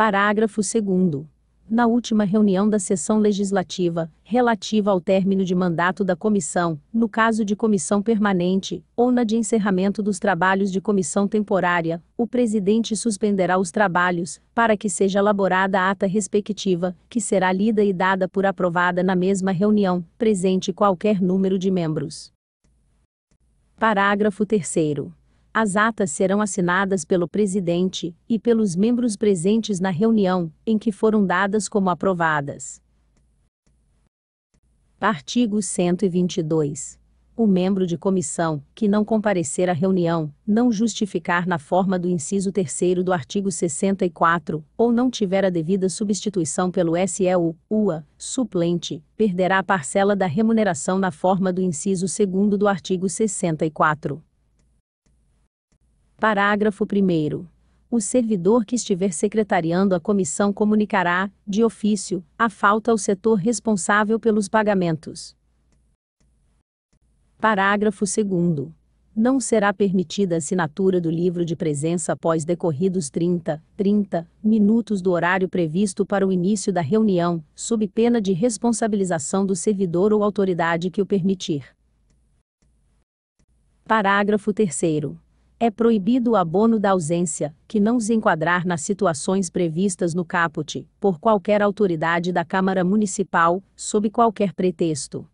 Parágrafo 2 na última reunião da sessão legislativa, relativa ao término de mandato da comissão, no caso de comissão permanente, ou na de encerramento dos trabalhos de comissão temporária, o presidente suspenderá os trabalhos, para que seja elaborada a ata respectiva, que será lida e dada por aprovada na mesma reunião, presente qualquer número de membros. Parágrafo 3. As atas serão assinadas pelo presidente e pelos membros presentes na reunião, em que foram dadas como aprovadas. Artigo 122. O membro de comissão, que não comparecer à reunião, não justificar na forma do inciso 3 do artigo 64, ou não tiver a devida substituição pelo SEU, UA, suplente, perderá a parcela da remuneração na forma do inciso 2 do artigo 64. Parágrafo 1. O servidor que estiver secretariando a comissão comunicará, de ofício, a falta ao setor responsável pelos pagamentos. Parágrafo 2 não será permitida a assinatura do livro de presença após decorridos 30, 30 minutos do horário previsto para o início da reunião, sob pena de responsabilização do servidor ou autoridade que o permitir. Parágrafo 3. É proibido o abono da ausência, que não se enquadrar nas situações previstas no caput, por qualquer autoridade da Câmara Municipal, sob qualquer pretexto.